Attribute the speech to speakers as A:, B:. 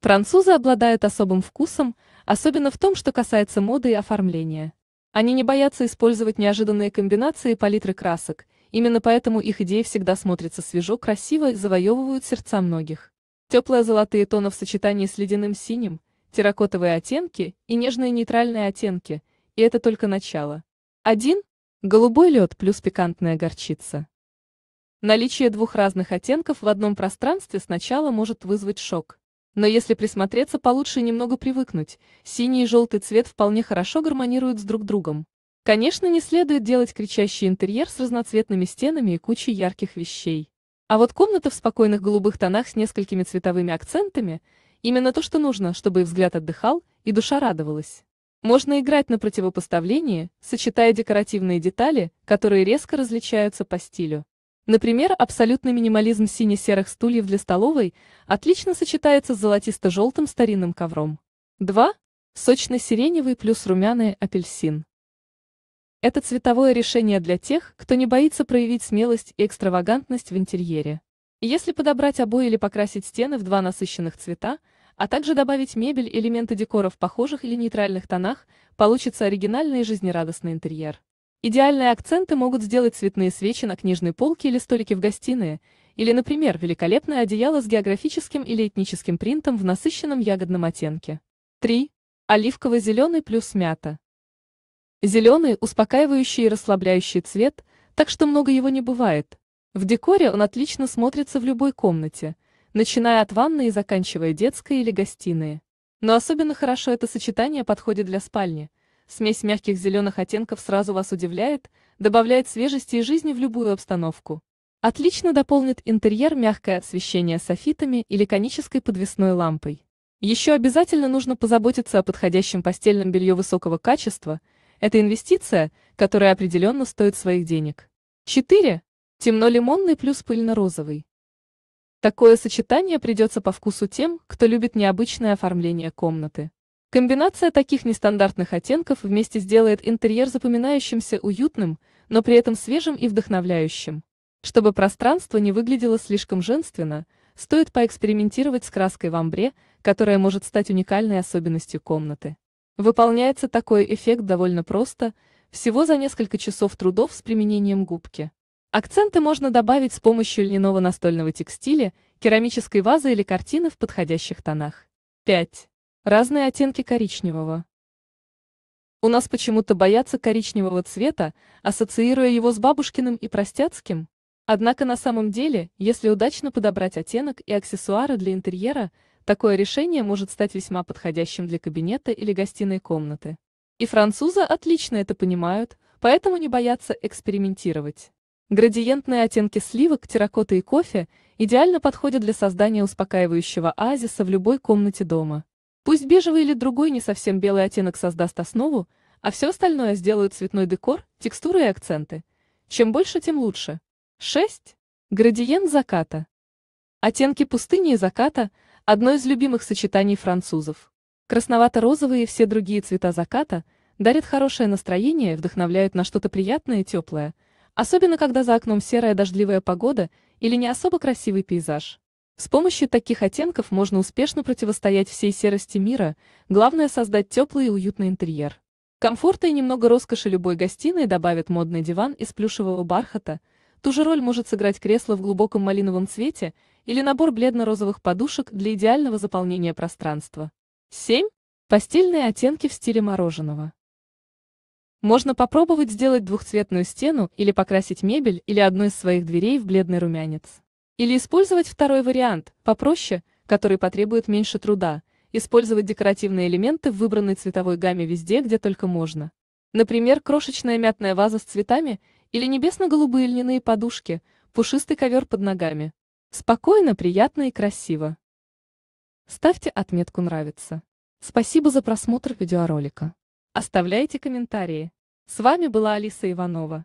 A: Французы обладают особым вкусом, особенно в том, что касается моды и оформления. Они не боятся использовать неожиданные комбинации палитры красок, именно поэтому их идеи всегда смотрятся свежо, красиво и завоевывают сердца многих. Теплые золотые тоны в сочетании с ледяным синим, терракотовые оттенки и нежные нейтральные оттенки, и это только начало. 1. Голубой лед плюс пикантная горчица. Наличие двух разных оттенков в одном пространстве сначала может вызвать шок. Но если присмотреться получше и немного привыкнуть, синий и желтый цвет вполне хорошо гармонируют с друг другом. Конечно, не следует делать кричащий интерьер с разноцветными стенами и кучей ярких вещей. А вот комната в спокойных голубых тонах с несколькими цветовыми акцентами – именно то, что нужно, чтобы и взгляд отдыхал, и душа радовалась. Можно играть на противопоставлении, сочетая декоративные детали, которые резко различаются по стилю. Например, абсолютный минимализм сине-серых стульев для столовой отлично сочетается с золотисто-желтым старинным ковром. 2. Сочно-сиреневый плюс румяный апельсин. Это цветовое решение для тех, кто не боится проявить смелость и экстравагантность в интерьере. Если подобрать обои или покрасить стены в два насыщенных цвета, а также добавить мебель элементы декора в похожих или нейтральных тонах, получится оригинальный и жизнерадостный интерьер. Идеальные акценты могут сделать цветные свечи на книжной полке или столике в гостиной, или, например, великолепное одеяло с географическим или этническим принтом в насыщенном ягодном оттенке. 3. Оливково-зеленый плюс мята. Зеленый – успокаивающий и расслабляющий цвет, так что много его не бывает. В декоре он отлично смотрится в любой комнате, начиная от ванной и заканчивая детской или гостиной. Но особенно хорошо это сочетание подходит для спальни – Смесь мягких зеленых оттенков сразу вас удивляет, добавляет свежести и жизни в любую обстановку. Отлично дополнит интерьер мягкое освещение софитами или конической подвесной лампой. Еще обязательно нужно позаботиться о подходящем постельном белье высокого качества. Это инвестиция, которая определенно стоит своих денег. 4. Темно-лимонный плюс пыльно-розовый. Такое сочетание придется по вкусу тем, кто любит необычное оформление комнаты. Комбинация таких нестандартных оттенков вместе сделает интерьер запоминающимся уютным, но при этом свежим и вдохновляющим. Чтобы пространство не выглядело слишком женственно, стоит поэкспериментировать с краской в амбре, которая может стать уникальной особенностью комнаты. Выполняется такой эффект довольно просто, всего за несколько часов трудов с применением губки. Акценты можно добавить с помощью льняного настольного текстиля, керамической вазы или картины в подходящих тонах. 5. Разные оттенки коричневого. У нас почему-то боятся коричневого цвета, ассоциируя его с бабушкиным и простяцким. Однако на самом деле, если удачно подобрать оттенок и аксессуары для интерьера, такое решение может стать весьма подходящим для кабинета или гостиной комнаты. И французы отлично это понимают, поэтому не боятся экспериментировать. Градиентные оттенки сливок, терракоты и кофе идеально подходят для создания успокаивающего оазиса в любой комнате дома. Пусть бежевый или другой не совсем белый оттенок создаст основу, а все остальное сделают цветной декор, текстуры и акценты. Чем больше, тем лучше. 6. Градиент заката. Оттенки пустыни и заката – одно из любимых сочетаний французов. Красновато-розовые и все другие цвета заката дарят хорошее настроение и вдохновляют на что-то приятное и теплое, особенно когда за окном серая дождливая погода или не особо красивый пейзаж. С помощью таких оттенков можно успешно противостоять всей серости мира, главное создать теплый и уютный интерьер. Комфорта и немного роскоши любой гостиной добавит модный диван из плюшевого бархата, ту же роль может сыграть кресло в глубоком малиновом цвете или набор бледно-розовых подушек для идеального заполнения пространства. 7. Постельные оттенки в стиле мороженого. Можно попробовать сделать двухцветную стену или покрасить мебель или одну из своих дверей в бледный румянец. Или использовать второй вариант, попроще, который потребует меньше труда, использовать декоративные элементы в выбранной цветовой гамме везде, где только можно. Например, крошечная мятная ваза с цветами или небесно-голубые льняные подушки, пушистый ковер под ногами. Спокойно, приятно и красиво. Ставьте отметку «Нравится». Спасибо за просмотр видеоролика. Оставляйте комментарии. С вами была Алиса Иванова.